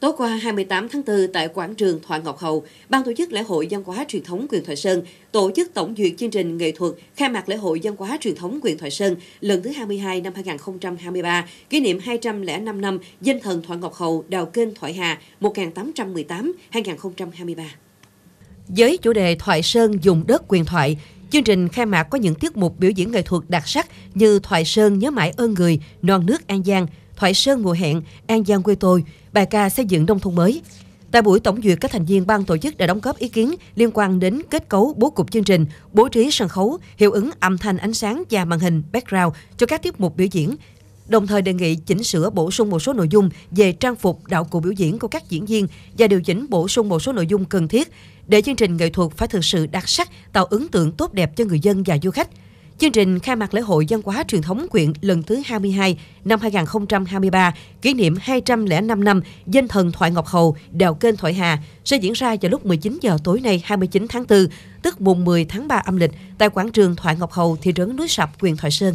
Tối qua 28 tháng 4 tại quảng trường Thoại Ngọc Hầu, Ban tổ chức lễ hội dân hóa truyền thống quyền Thoại Sơn tổ chức tổng duyệt chương trình nghệ thuật khai mạc lễ hội dân hóa truyền thống quyền Thoại Sơn lần thứ 22 năm 2023, kỷ niệm 205 năm danh thần Thoại Ngọc Hầu đào kênh Thoại Hà 1818-2023. Với chủ đề Thoại Sơn dùng đất quyền thoại, chương trình khai mạc có những tiết mục biểu diễn nghệ thuật đặc sắc như Thoại Sơn nhớ mãi ơn người, non nước An Giang, Thoại Sơn mùa hẹn, An Giang quê tôi, bài ca xây dựng nông thôn mới. Tại buổi tổng duyệt, các thành viên ban tổ chức đã đóng góp ý kiến liên quan đến kết cấu bố cục chương trình, bố trí sân khấu, hiệu ứng âm thanh ánh sáng và màn hình background cho các tiết mục biểu diễn, đồng thời đề nghị chỉnh sửa bổ sung một số nội dung về trang phục đạo cụ biểu diễn của các diễn viên và điều chỉnh bổ sung một số nội dung cần thiết để chương trình nghệ thuật phải thực sự đặc sắc, tạo ấn tượng tốt đẹp cho người dân và du khách. Chương trình khai mạc lễ hội văn hóa truyền thống quyện lần thứ 22 năm 2023 kỷ niệm 205 năm danh thần Thoại Ngọc Hầu, đào kênh Thoại Hà sẽ diễn ra vào lúc 19 giờ tối nay 29 tháng 4, tức mùng 10 tháng 3 âm lịch tại quảng trường Thoại Ngọc Hầu, thị trấn Núi Sập, huyện Thoại Sơn.